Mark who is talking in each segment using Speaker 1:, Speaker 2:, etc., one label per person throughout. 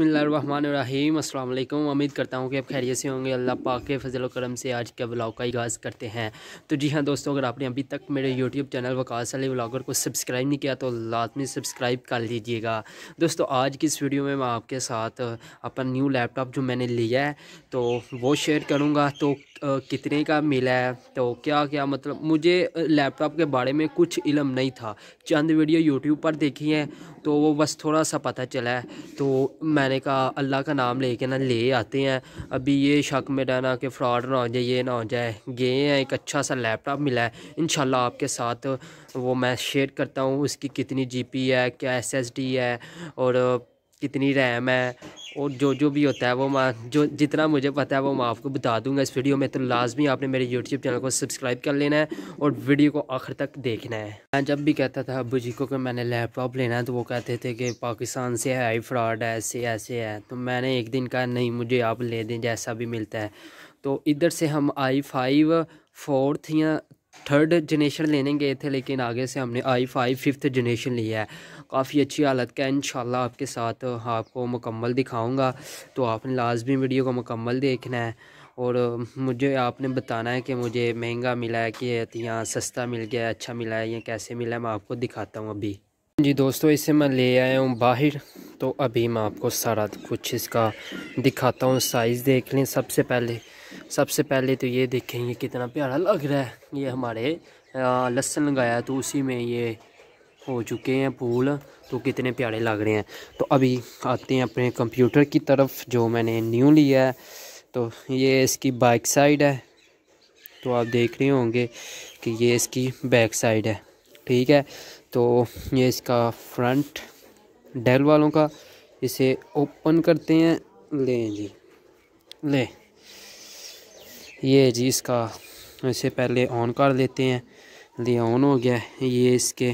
Speaker 1: बसमीम उम्मीद करता हूँ कि आप खैरियत से होंगे अल्लाह पाक के फजल करम से आज के ब्लॉग का आगाज़ करते हैं तो जी हाँ दोस्तों अगर आपने अभी तक मेरे YouTube channel Waqas Ali blogger को सब्सक्राइब नहीं किया तो लाजमी सब्सक्राइब कर लीजिएगा दोस्तों आज की इस वीडियो में मैं आपके साथ अपना न्यू लैपटॉप जो मैंने लिया है तो वो शेयर करूँगा तो कितने का मिला है तो क्या क्या मतलब मुझे लैपटॉप के बारे में कुछ इलम नहीं था चंद वीडियो यूट्यूब पर देखी है तो वो बस थोड़ा सा पता चला है तो मैंने कहा अल्लाह का नाम ले ना ले आते हैं अभी ये शक में रहना कि फ्रॉड ना हो जाए ये ना हो जाए गए हैं एक अच्छा सा लैपटॉप मिला है इन आपके साथ वो मैं शेयर करता हूँ उसकी कितनी जी है क्या एस है और कितनी रैम है और जो जो भी होता है वो मैं जो जितना मुझे पता है वो मैं आपको बता दूंगा इस वीडियो में तो लाजमी आपने मेरे यूट्यूब चैनल को सब्सक्राइब कर लेना है और वीडियो को आखिर तक देखना है मैं जब भी कहता था अबू जी को कि मैंने लैपटॉप लेना है तो वो कहते थे कि पाकिस्तान से है फ्रॉड है ऐसे ऐसे है तो मैंने एक दिन कहा नहीं मुझे आप ले दें जैसा भी मिलता है तो इधर से हम आई फाइव फोर्थ या थर्ड जनरेशन लेने गए थे लेकिन आगे से हमने आई फाइव फिफ्थ जनरेशन लिया है काफ़ी अच्छी हालत का इन शाला आपके साथ आपको मुकम्मल दिखाऊंगा तो आपने लाजमी वीडियो को मुकम्मल देखना है और मुझे आपने बताना है कि मुझे महंगा मिला है कि यहाँ सस्ता मिल गया अच्छा मिला है या कैसे मिला है मैं आपको दिखाता हूँ अभी जी दोस्तों इसे मैं ले आया हूँ बाहर तो अभी मैं आपको सारा कुछ इसका दिखाता हूँ साइज़ देख लें सबसे पहले सबसे पहले तो ये देखेंगे कितना प्यारा लग रहा है ये हमारे लहसन लगाया तो उसी में ये हो चुके हैं फूल तो कितने प्यारे लग रहे हैं तो अभी आते हैं अपने कंप्यूटर की तरफ जो मैंने न्यू लिया है तो ये इसकी बाइक साइड है तो आप देख रहे होंगे कि ये इसकी बैक साइड है ठीक है तो ये इसका फ्रंट डेल वालों का इसे ओपन करते हैं ले जी ले ये जी इसका इसे पहले ऑन कर लेते हैं लिए ऑन हो गया ये इसके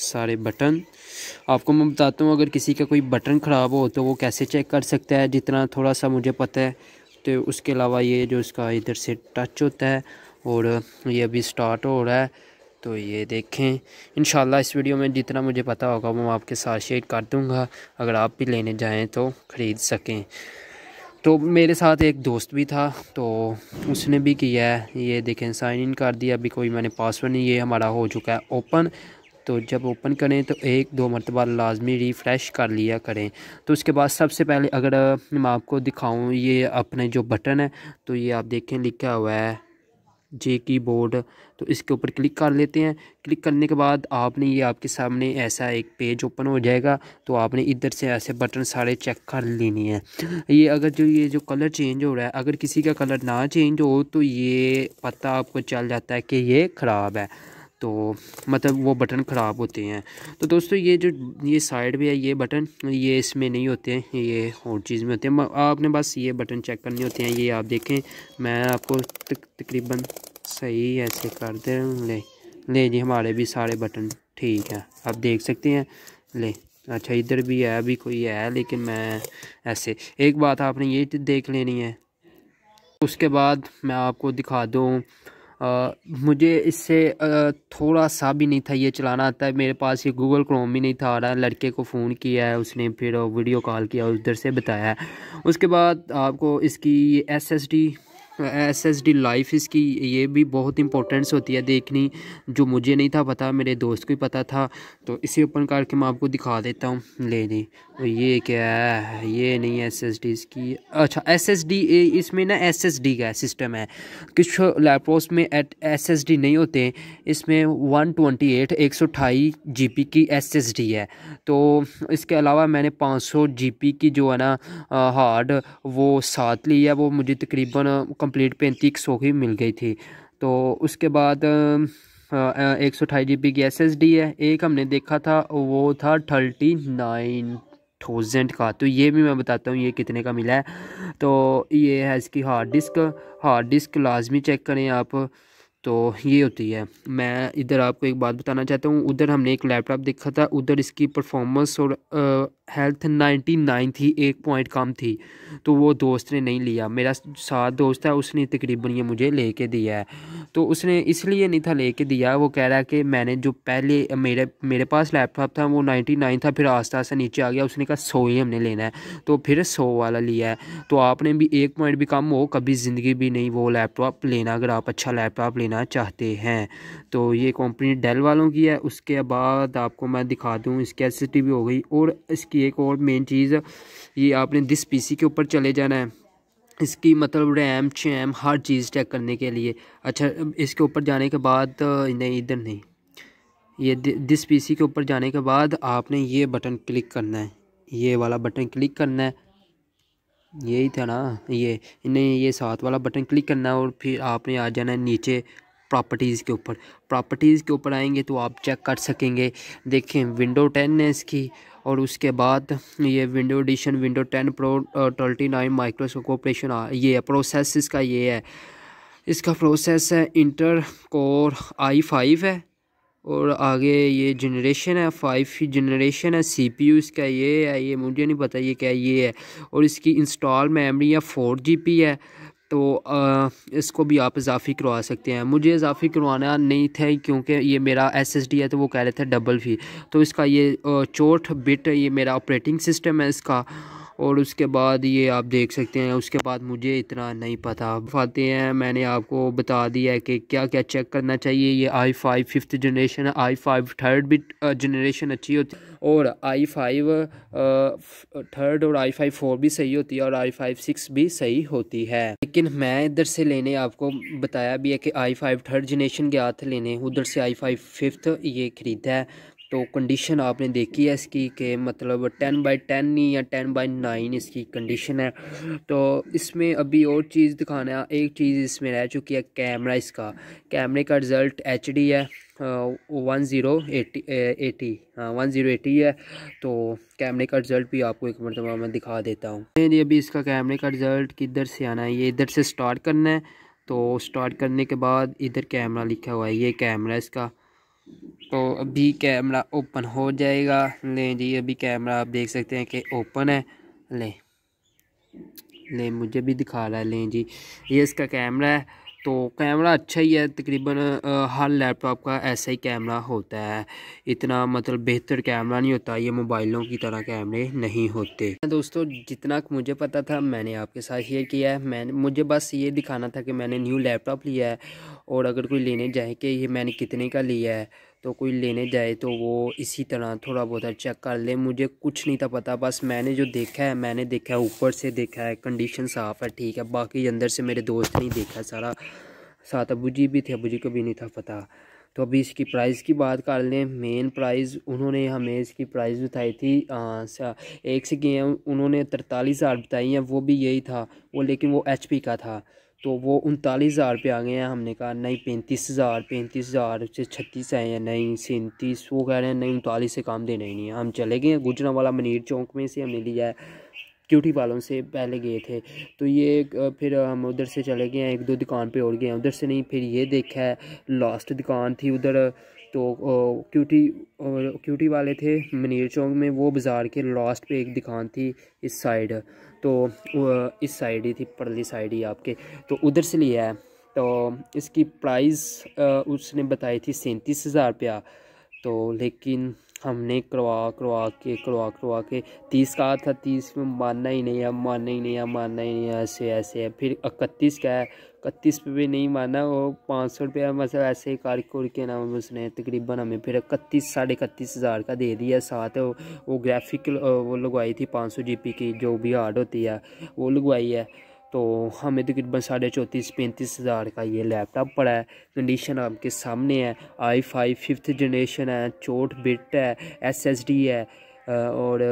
Speaker 1: सारे बटन आपको मैं बताता हूँ अगर किसी का कोई बटन ख़राब हो तो वो कैसे चेक कर सकता है जितना थोड़ा सा मुझे पता है तो उसके अलावा ये जो इसका इधर से टच होता है और ये अभी स्टार्ट हो रहा है तो ये देखें इन इस वीडियो में जितना मुझे पता होगा वो मैं आपके साथ शेयर कर दूँगा अगर आप भी लेने जाएँ तो ख़रीद सकें तो मेरे साथ एक दोस्त भी था तो उसने भी किया है ये देखें साइन इन कर दिया अभी कोई मैंने पासवर्ड नहीं ये हमारा हो चुका है ओपन तो जब ओपन करें तो एक दो मरतबा लाजमी रिफ़्रेश कर लिया करें तो उसके बाद सबसे पहले अगर मैं आपको दिखाऊं ये अपने जो बटन है तो ये आप देखें लिखा हुआ है जे की बोर्ड तो इसके ऊपर क्लिक कर लेते हैं क्लिक करने के बाद आपने ये आपके सामने ऐसा एक पेज ओपन हो जाएगा तो आपने इधर से ऐसे बटन सारे चेक कर लेनी है ये अगर जो ये जो कलर चेंज हो रहा है अगर किसी का कलर ना चेंज हो तो ये पता आपको चल जाता है कि ये ख़राब है तो मतलब वो बटन ख़राब होते हैं तो दोस्तों ये जो ये साइड में है ये बटन ये इसमें नहीं होते हैं ये और चीज़ में होते हैं आपने बस ये बटन चेक करने होते हैं ये आप देखें मैं आपको तक, तकरीबन सही ऐसे कर दे ले ले जी हमारे भी सारे बटन ठीक हैं आप देख सकते हैं ले अच्छा इधर भी है अभी कोई है लेकिन मैं ऐसे एक बात आपने ये देख लेनी है उसके बाद मैं आपको दिखा दूँ मुझे इससे थोड़ा सा भी नहीं था ये चलाना आता है मेरे पास ये गूगल क्रोम भी नहीं था आ रहा लड़के को फ़ोन किया है उसने फिर वीडियो कॉल किया उधर से बताया उसके बाद आपको इसकी S S D S S D life इसकी ये भी बहुत इंपॉर्टेंस होती है देखनी जो मुझे नहीं था पता मेरे दोस्त को ही पता था तो इसे ओपन करके मैं आपको दिखा देता हूँ ले ली और ये क्या है ये नहीं एस एस डी इसकी अच्छा एस एस डी इसमें ना एस एस डी का सिस्टम है कुछ लैपटॉप्स में एट एस एस डी नहीं होते इसमें वन ट्वेंटी एट एक सौ अठाई जी पी की एस एस डी है तो इसके अलावा मैंने पाँच सौ जी पी की जो है ना हार्ड वो साथ ली है वो मुझे तकरीबन कंप्लीट पैंतीस सौ की मिल गई थी तो उसके बाद एक सौ अठाई जी बी की एस एस डी है एक हमने देखा था वो था थर्टी नाइन थाउजेंड का तो ये भी मैं बताता हूँ ये कितने का मिला है तो ये है इसकी हार्ड डिस्क हार्ड डिस्क लाजमी चेक करें आप तो ये होती है मैं इधर आपको एक बात बताना चाहता हूँ उधर हमने एक लैपटॉप देखा था उधर इसकी परफॉर्मेंस और हेल्थ नाइन्टी नाइन थी एक पॉइंट कम थी तो वो दोस्त ने नहीं लिया मेरा साथ दोस्त है उसने तकरीबन ये मुझे ले कर दिया है तो उसने इसलिए नहीं था ले कर दिया वो कह रहा है कि मैंने जो पहले मेरे मेरे पास लैपटॉप था वो नाइन्टी नाइन था फिर आस्ता आस्ता नीचे आ गया उसने कहा सौ ही हमने लेना है तो फिर सौ वाला लिया है तो आपने भी एक पॉइंट भी कम हो कभी ज़िंदगी भी नहीं वो लैपटॉप लेना अगर आप अच्छा लैपटॉप लेना चाहते हैं तो ये कंपनी डेल वालों की है उसके बाद आपको मैं दिखा दूँ इसकी एस भी हो गई और इसकी इसकी एक और मेन चीज़ ये आपने दिस पीसी के ऊपर चले जाना है इसकी मतलब रैम शैम हर चीज़ चेक करने के लिए अच्छा इसके ऊपर जाने के बाद नहीं इधर नहीं ये दिस पीसी के ऊपर जाने के बाद आपने ये बटन क्लिक करना है ये वाला बटन क्लिक करना है यही था ना ये नहीं ये साथ वाला बटन क्लिक करना है और फिर आपने आ जाना है नीचे प्रॉपर्टीज़ के ऊपर प्रॉपर्टीज़ के ऊपर आएंगे तो आप चेक कर सकेंगे देखें विंडो टेन है इसकी और उसके बाद ये window edition window ten pro twenty nine Microsoft operation ये प्रोसेस इसका ये है इसका प्रोसेस है इंटर कोर आई फाइव है और आगे ये जनरेशन है फाइव जनरेशन है सीपीयू इसका ये है ये मुझे नहीं पता ये क्या ये है और इसकी इंस्टॉल मेमोरी है फोर जी है तो आ, इसको भी आप इजाफी करवा सकते हैं मुझे इजाफी करवाना नहीं था क्योंकि ये मेरा एस एस डी है तो वो कह रहे थे डबल फी तो इसका ये चोट बिट ये मेरा ऑपरेटिंग सिस्टम है इसका और उसके बाद ये आप देख सकते हैं उसके बाद मुझे इतना नहीं पता फाते हैं मैंने आपको बता दिया है कि क्या क्या चेक करना चाहिए ये I five fifth generation I five third भी जनरेशन अच्छी होती है और आई फाइव थर्ड और आई फाइव फोर भी सही होती है और आई फाइव सिक्स भी सही होती है लेकिन मैं इधर से लेने आपको बताया भी है कि आई फाइव थर्ड जनरेशन के हाथ लेने उधर से आई फाइव फिफ्थ ये ख़रीदा है तो कंडीशन आपने देखी है इसकी कि मतलब टेन बाई टेन नहीं या टेन बाई नाइन इसकी कंडीशन है तो इसमें अभी और चीज़ दिखाना एक चीज़ इसमें रह चुकी है कैमरा इसका कैमरे का रिज़ल्ट एच है वन ज़ीरो एटी एटी हाँ वन ज़ीरो एटी है तो कैमरे का रिज़ल्ट भी आपको एक मरतबा मैं दिखा देता हूँ नहीं अभी इसका कैमरे का रिज़ल्ट किधर से आना है ये इधर से स्टार्ट करना है तो स्टार्ट करने के बाद इधर कैमरा लिखा हुआ है ये कैमरा इसका तो अभी कैमरा ओपन हो जाएगा लें जी अभी कैमरा आप देख सकते हैं कि ओपन है ले ले मुझे भी दिखा रहा है लें जी ये इसका कैमरा है तो कैमरा अच्छा ही है तकरीबन हर लैपटॉप का ऐसा ही कैमरा होता है इतना मतलब बेहतर कैमरा नहीं होता ये मोबाइलों की तरह कैमरे नहीं होते दोस्तों जितना मुझे पता था मैंने आपके साथ शेयर किया है मैंने मुझे बस ये दिखाना था कि मैंने न्यू लैपटॉप लिया है और अगर कोई लेने जाए कि ये मैंने कितने का लिया है तो कोई लेने जाए तो वो इसी तरह थोड़ा बहुत चेक अच्छा कर ले मुझे कुछ नहीं था पता बस मैंने जो देखा है मैंने देखा है ऊपर से देखा है कंडीशन साफ़ है ठीक है बाकी अंदर से मेरे दोस्त ने देखा सारा साथ अबू जी भी थे अबू जी को भी नहीं था पता तो अभी इसकी प्राइस की बात कर लें मेन प्राइस उन्होंने हमें इसकी प्राइस बताई थी आ, एक से गेम उन्होंने तरतालीस हज़ार बताई है वो भी यही था वो लेकिन वो एच का था तो वो उनतालीस हज़ार पे आ गए हैं हमने कहा नहीं पैंतीस हज़ार पैंतीस हज़ार से छत्तीस है हैं नहीं सैंतीस वो कह रहे हैं नहीं उनतालीस से काम देना ही नहीं है हम चले गए गुजरा वाला मनीर चौक में से हमने लिया है क्यूटी वालों से पहले गए थे तो ये फिर हम उधर से चले गए हैं एक दो दुकान पे और गए हैं उधर से नहीं फिर ये देखा है लास्ट दुकान थी उधर तो क्यूटी क्यूटी वाले थे मनीर चौक में वो बाज़ार के लास्ट पे एक दुकान थी इस साइड तो इस साइड ही थी परली साइड ही आपके तो उधर से लिया है तो इसकी प्राइस उसने बताई थी सैंतीस हज़ार रुपया तो लेकिन हमने करवा करवा के करवा करवा के तीस कहा था तीस में मानना ही नहीं है मानना ही नहीं है मानना ही नहीं है ऐसे ऐसे है फिर इकतीस का है इकतीस पे भी नहीं माना वो पाँच सौ रुपया मतलब ऐसे ही कार कोर के नाम उसने तकरीबन हमें फिर इकतीस साढ़े इकतीस हज़ार का दे दिया साथ वो, वो ग्राफिक वो लगवाई थी पाँच सौ जी पी की जो भी हार्ड होती है वो लगवाई है तो हमें तकरीबन साढ़े चौंतीस पैंतीस हज़ार का ये लैपटॉप पड़ा है कंडीशन आपके सामने है आई फाइव फिफ्थ जनरेशन है चोट बिट है एस एस डी है और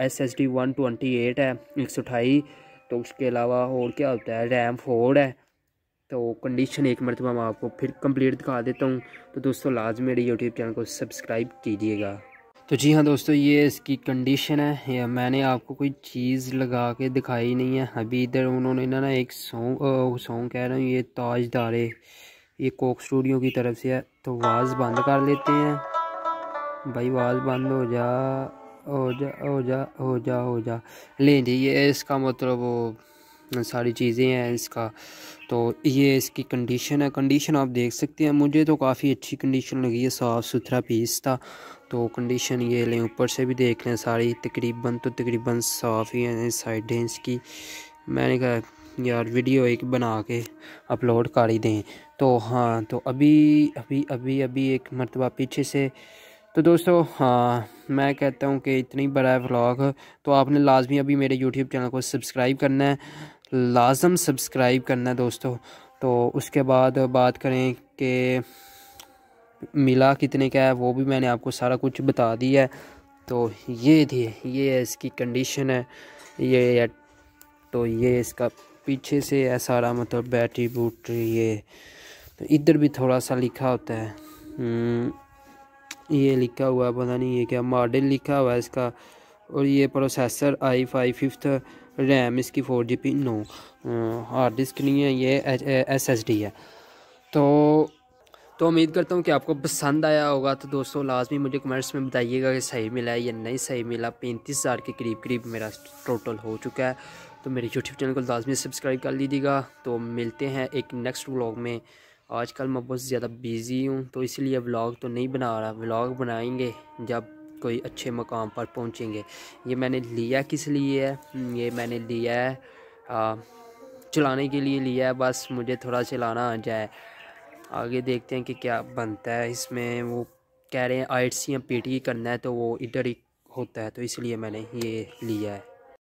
Speaker 1: S S D one twenty eight है एक सौ अठाई तो उसके अलावा और क्या होता है रैम फोर है तो कंडीशन एक मरतबा मैं आपको फिर कंप्लीट दिखा देता हूँ तो दोस्तों लाज मेरे यूट्यूब चैनल को सब्सक्राइब कीजिएगा तो जी हाँ दोस्तों ये इसकी कंडीशन है मैंने आपको कोई चीज़ लगा के दिखाई नहीं है अभी इधर उन्होंने ना ना एक सॉन्ग सॉन्ग कह रहा हूँ ये ताजदारे ये कोक स्टूडियो की तरफ से है तो आवाज़ बंद कर लेते हैं भाई आवाज़ बंद हो जा हो जा हो जा हो जा हो जा ले जी ये इसका मतलब वो सारी चीज़ें हैं इसका तो ये इसकी कंडीशन है कंडीशन आप देख सकते हैं मुझे तो काफ़ी अच्छी कंडीशन लगी है साफ़ सुथरा पीस था तो कंडीशन ये लें ऊपर से भी देख लें सारी तकरीबन तो तकरीबन साफ़ ही है साइडें इसकी मैंने कहा यार वीडियो एक बना के अपलोड कर ही दें तो हाँ तो अभी अभी अभी अभी एक मरतबा पीछे से तो दोस्तों हाँ मैं कहता हूँ कि इतनी बड़ा व्लॉग तो आपने लाजमी अभी मेरे यूट्यूब चैनल को सब्सक्राइब करना है लाजम सब्सक्राइब करना है दोस्तों तो उसके बाद बात करें कि मिला कितने का है वो भी मैंने आपको सारा कुछ बता दिया है तो ये थी ये इसकी कंडीशन है ये है तो ये इसका पीछे से है सारा मतलब बैटरी बूटरी ये तो इधर भी थोड़ा सा लिखा होता है हम्म, ये लिखा हुआ है पता नहीं ये क्या मॉडल लिखा हुआ है इसका और ये processor I five fifth RAM इसकी four G P no hard disk नहीं है ये एस एस डी है तो तो उम्मीद करता हूँ कि आपको पसंद आया होगा तो दोस्तों लाजमी मुझे कमेंट्स में बताइएगा कि सही मिला है या नहीं सही मिला पैंतीस हज़ार के करीब करीब मेरा टोटल हो चुका है तो मेरे यूट्यूब चैनल को लाजमी सब्सक्राइब कर लीजिएगा तो मिलते हैं एक नेक्स्ट व्लॉग में आजकल मैं बहुत ज़्यादा बिज़ी हूँ तो इसलिए व्लॉग तो नहीं बना रहा व्लॉग बनाएंगे जब कोई अच्छे मकाम पर पहुँचेंगे ये मैंने लिया किस लिए है हम्म, ये मैंने लिया है चलाने के लिए लिया है बस मुझे थोड़ा चलाना आ जाए आगे देखते हैं कि क्या बनता है इसमें वो कह रहे हैं आइट्स या पीटी करना है तो वो इधर ही होता है तो इसलिए मैंने ये लिया है